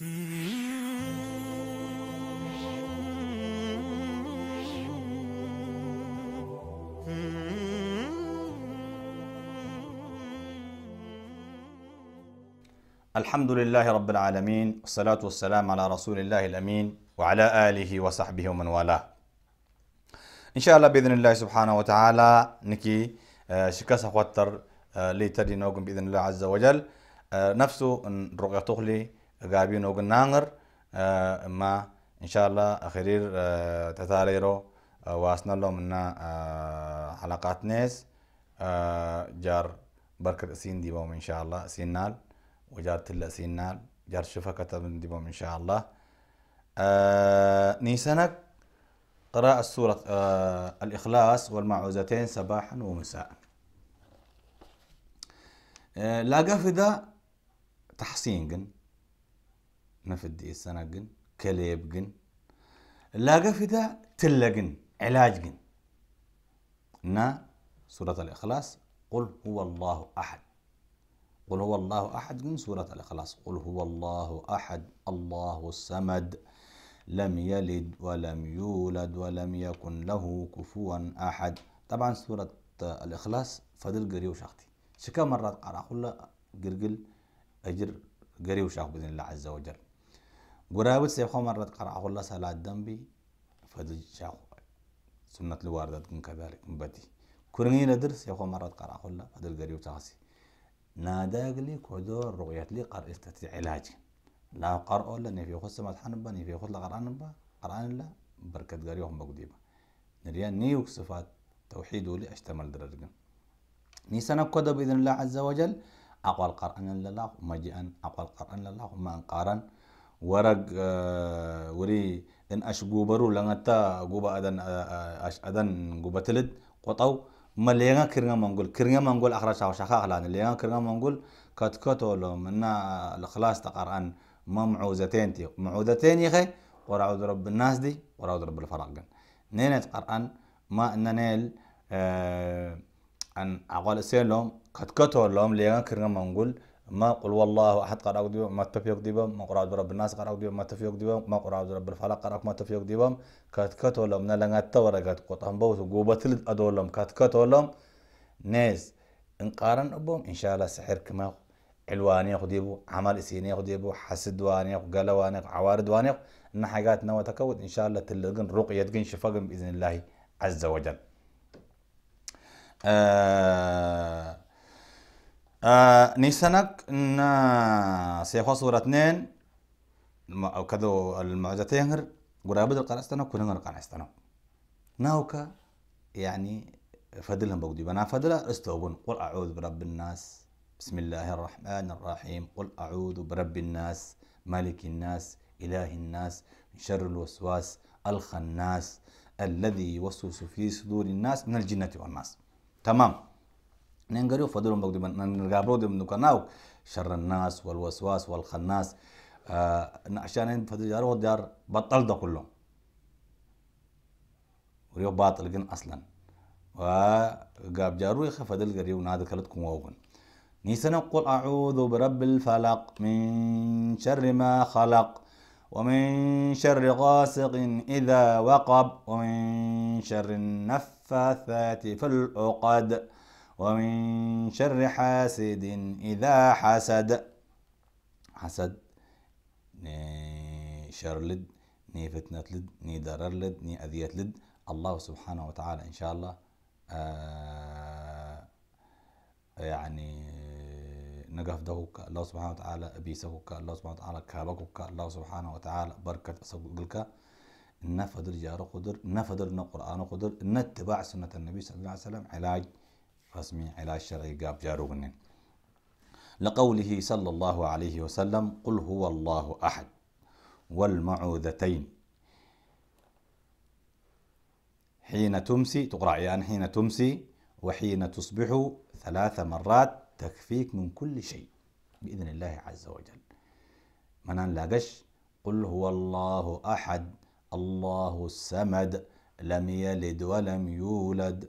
الحمد لله رب العالمين والصلاة والسلام على رسول الله الأمين وعلى آله وصحبه ومن والاه إن شاء الله بإذن الله سبحانه وتعالى نكي آه، شكاس أخواتر آه، ليتري نوكم بإذن الله عز وجل آه، نفسه رقيتوخلي غابي نوغ نانغر آه، ما ان شاء الله اخير آه، تتاليرو آه، واسنا لو منا حلقات ناس جار بركة سين ديبوم ان شاء الله سين نال وجار تلا سين نال جار شفا كتب ديبوم ان شاء الله نيسانك قراءة سورة الإخلاص والمعوذتين صباحا ومساء لا قفدا تحسين نفد السنة جن كليب جن لاقى فدا تلا جن علاج جن نا سورة الإخلاص قل هو الله أحد قل هو الله أحد من سورة الإخلاص قل هو الله أحد الله الصمد لم يلد ولم يولد ولم يكن له كفوا أحد طبعا سورة الإخلاص فضل قريو شاختي شكا مرات قرأ كل قرقل أجر قريو شاخ بإذن الله عز وجل قرابت سيف خمر رد قرأه الله صلاة دنبي فدج شاو سنة الواردة كن كذلك مبتي كرني ندر سيف خمر رد قرأه الله فدل قريب تاسي ناداق لي كدور رؤية لي قر استطيع علاجي لا قرأ الله نفي خص ما تحنبا نفي خص لقرآن با قرآن لا بركة قريبهم بقديبا نريان نيوك صفات توحيد لي اشتمل درجن نيسان كدب بإذن الله عز وجل أقوى القرآن لله ومجيئا أقوى القرآن لله ما أنقارا ورق آه، وري إن أش جوبرو لعنتا جوبا أدن آه، آه، أش أدن جوبا تلد قطعو ما لينا كرنا منقول كرنا منقول أخرى شاو شخا أخلان لينا كرنا منقول كات كات ولا منا الخلاص تقر عن ما معوزتين تي معوزتين يخي ورعود رب الناس دي ورعود رب الفرق جن نين تقر عن ما إن نيل أن أقول سيلوم كات كات ولا لينا كرنا منقول ما قل والله احد قرأ ديبا ما تفيق ديبا ما قرأ رب الناس قرأ ديبا ما تفيق ديبا ما قرأ رب الفلق قرأ ما تفيق ديبهم كاتكت ولهم نلعت تورقت قطعم بوس وقوبتل أدولهم كاتكت ولهم ناس قارن أبوهم إن شاء الله سحر كما علواني خديبو عمل سيني خديبو حسد واني قلا واني عوارد واني إن حاجات نوى تكوت إن شاء الله تلقن رقية تقن شفقن بإذن الله عز وجل آه آه نيسانك ان سيخوا صورة اثنين أو كذو المعجزتين هر قرابة القناستنا كلنا القناستنا ناوكا يعني فدلهم بقدي بنا فدلا استوبون قل أعوذ برب الناس بسم الله الرحمن الرحيم قل أعوذ برب الناس مالك الناس إله الناس من شر الوسواس الخناس الذي يوسوس في صدور الناس من الجنة والناس تمام ننقرف فدلهم بقدم نقابرو دم نقناوك شر الناس والوسواس والخناس آه، عشان ان فدل جارو دار بطل ده كله وريو باطل جن أصلا وقاب جارو يخف فدل قريو نادي كلتكم ووغن نيسنا قل أعوذ برب الفلق من شر ما خلق ومن شر غاسق إذا وقب ومن شر النفاثات في العقد ومن شر حاسد إذا حسد حسد ني شر لد ني فتنة لد ني ضرر لد ني أذية لد الله سبحانه وتعالى إن شاء الله آه يعني نقفدهوك الله سبحانه وتعالى أبيسهوك الله سبحانه وتعالى كابكوك الله سبحانه وتعالى بركة سوقلك نفذ الجار قدر نفذ القرآن قدر نتبع سنة النبي صلى الله عليه وسلم علاج رسمي علاج شرعي قاب جاروغنين لقوله صلى الله عليه وسلم قل هو الله أحد والمعوذتين حين تمسي تقرأ يعني حين تمسي وحين تصبح ثلاث مرات تكفيك من كل شيء بإذن الله عز وجل منان لاقش قل هو الله أحد الله السمد لم يلد ولم يولد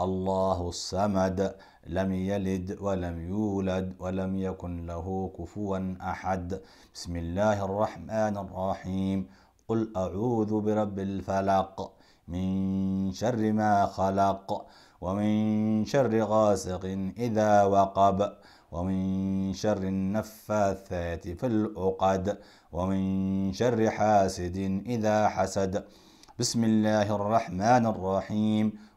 الله الصمد لم يلد ولم يولد ولم يكن له كفوا أحد بسم الله الرحمن الرحيم قل أعوذ برب الفلق من شر ما خلق ومن شر غاسق إذا وقب ومن شر النفاثات في العقد ومن شر حاسد إذا حسد بسم الله الرحمن الرحيم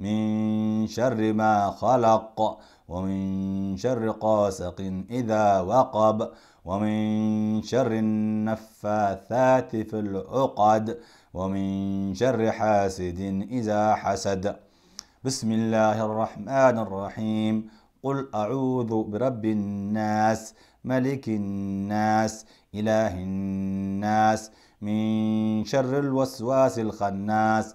من شر ما خلق ومن شر قاسق إذا وقب ومن شر النفاثات في العقد ومن شر حاسد إذا حسد بسم الله الرحمن الرحيم قل أعوذ برب الناس ملك الناس إله الناس من شر الوسواس الخناس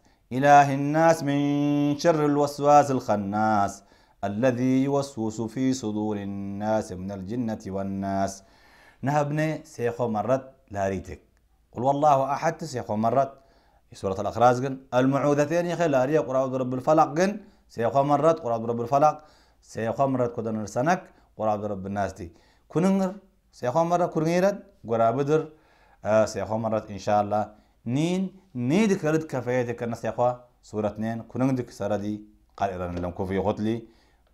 إله الناس من شر الوسواس الخناس الذي يوسوس في صدور الناس من الجنة والناس نهبني سيخو مرت لا ريتك قل والله أحد سيخو مرت سورة الأخراز قن المعوذتين يخي لاري قراءة رب الفلق قن سيخو مرت قراءة رب الفلق سيخو مرت كدن رسنك قراءة رب الناس دي كننغر سيخو مرت كرنيرد قراءة بدر آه، سيخو مرت إن شاء الله نين نيد كرد كفاية ذكر يخوا سورة نين كنن دك سارة دي قال إذا لم كوفي غطلي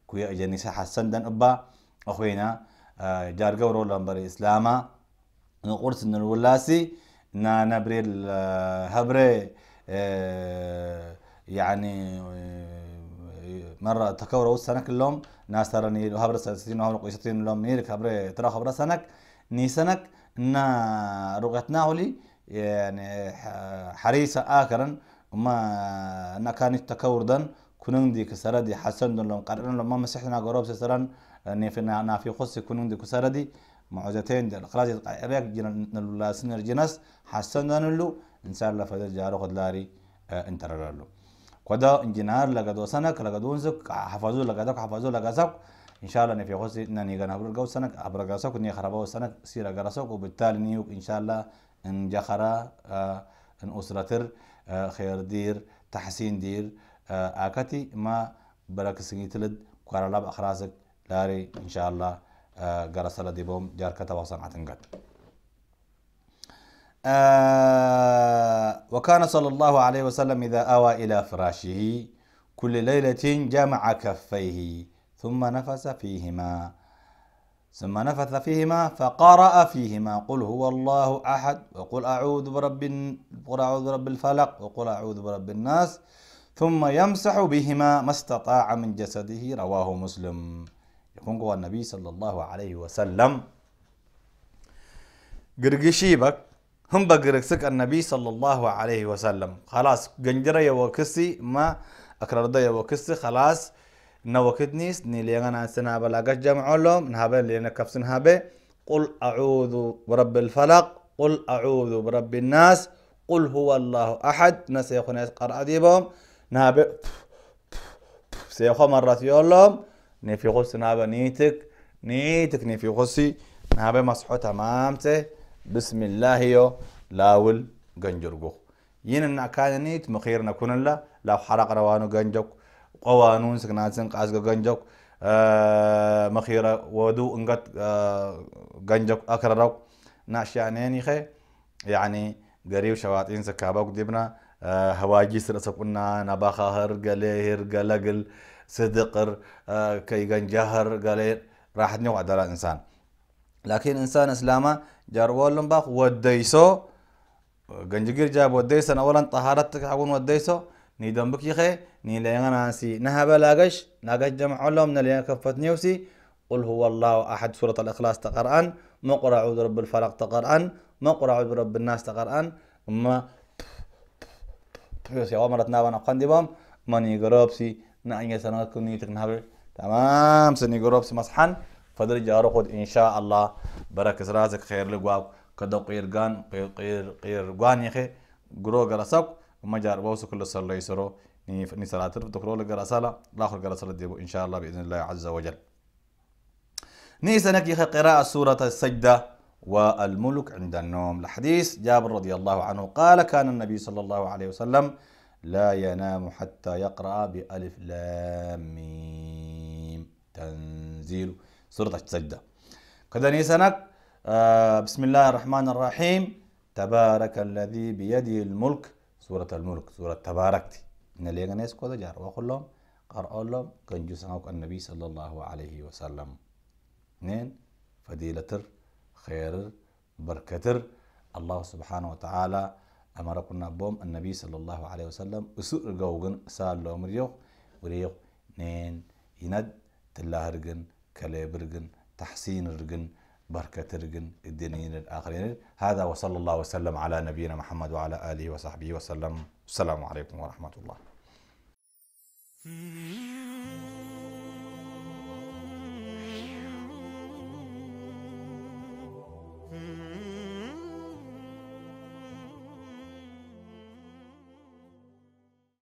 كوي أجني حسن دن أبا أخوينا آه، جار جورو لمبر إسلاما نقول إن الولاسي نا نبري آه، الهبري يعني آه، مرة تكورة سنك اللوم ناس ترى هبر سنتين وهم قيستين اللوم نيرك هبر ترى خبر سنك ني سنك نا رغتناه لي يعني حريصة آخرا ما نكانت تكوردا كنندي كسردي حسن لهم قرن لما مسحنا قرب سسران نفنا يعني نافي خص كنندي كسردي معجزتين دل خلاص قريك جن نلاسن الجنس حسن نلو إنسان لا فدر جارو خد لاري قدا آه، كدا انجنار لقدو وسنك لقدو ونزك حفظوا لقدك حفظوا لقد ان شاء الله نفي خص نني غنا برغو سنك ابرغاسك ني خربو سنك سيرا غرسك وبالتالي نيوك ان شاء الله ان جخرا آه، ان اسرتر آه، خير دير تحسين دير آه، اكتي ما برك سنيتلد كارلاب اخراسك لاري ان شاء الله قرصلا ديبوم جار كتواصل عتنقل آه وكان صلى الله عليه وسلم إذا أوى إلى فراشه كل ليلة جمع كفيه ثم نفس فيهما ثم نفث فيهما فقرأ فيهما قل هو الله أحد وقل أعوذ برب قل أعوذ برب الفلق وقل أعوذ برب الناس ثم يمسح بهما ما استطاع من جسده رواه مسلم يكون قوى النبي صلى الله عليه وسلم بك هم بقرقسك النبي صلى الله عليه وسلم خلاص قنجرة يوكسي ما أكرر يوكسي خلاص نيس نيليغان عن سنا بلاغش جمع لهم نهابين لينا كفسن هابي قل أعوذ برب الفلق قل أعوذ برب الناس قل هو الله أحد نسيخنا قرع ديبهم نهابي سيخو مرات يولوم نفي غص نهابي نيتك نيتك نفي غصي نهابي مسحو تمامته بسم الله يو لاول جنجرقو يننا كان نيت مخيرنا كون الله لو حرق روانو جنجوك قوانون سكناتن قاس غنجوك آه، مخيرة ودو انقت آه غنجوك اكرروك ناشيانين يخي يعني قريب شواتين سكابوك دبنا آه هواجي سرسقنا نباخهر قليهر قلقل صدقر آه كي غنجهر قليل راحت نيو عدالة انسان لكن انسان اسلاما جارولن باخ وديسو غنجير جاب وديسو اولا طهارتك حقون وديسو ني دمبك يخي ني ليغناسي نهبا لاقش لاقش جمع لهم نليغ كفت نيوسي قل هو الله أحد سورة الإخلاص تقرأن مقرأ أعوذ برب الفلق تقرأن مقرأ أعوذ برب الناس تقرأن ما يوسي ومرت وانا نقن ديبام ماني قرابسي نعيا سنغكم نيتك نهبل تمام سني قرابسي مصحن فدر جارو خد إن شاء الله بركة رازك خير لقواب كدو قير قان قير قير قان يخي قرو قرسك مجار بوس كل صلى يسرو ني صلاة تذكروا لقرا صلاة لاخر قرا صلاة ديبو إن شاء الله بإذن الله عز وجل ني سنك يخ قراءة سورة السجدة والملك عند النوم الحديث جابر رضي الله عنه قال كان النبي صلى الله عليه وسلم لا ينام حتى يقرأ بألف لام ميم تنزيل سورة السجدة كذا نيسانك آه بسم الله الرحمن الرحيم تبارك الذي بيده الملك سورة الملك سورة تباركتي إن اللي غنيس كودا جار وخلهم قرأوا لهم كان جسعوك النبي صلى الله عليه وسلم نين فديلتر خير بركتر الله سبحانه وتعالى أمركنا بوم النبي صلى الله عليه وسلم أسوء جوجن سال لهم ريوخ وريوخ نين يند تلاهرجن كليبرجن تحسين رجن بركة ترقن الدينين الآخرين هذا وصلى الله وسلم على نبينا محمد وعلى آله وصحبه وسلم السلام عليكم ورحمة الله Mm-hmm.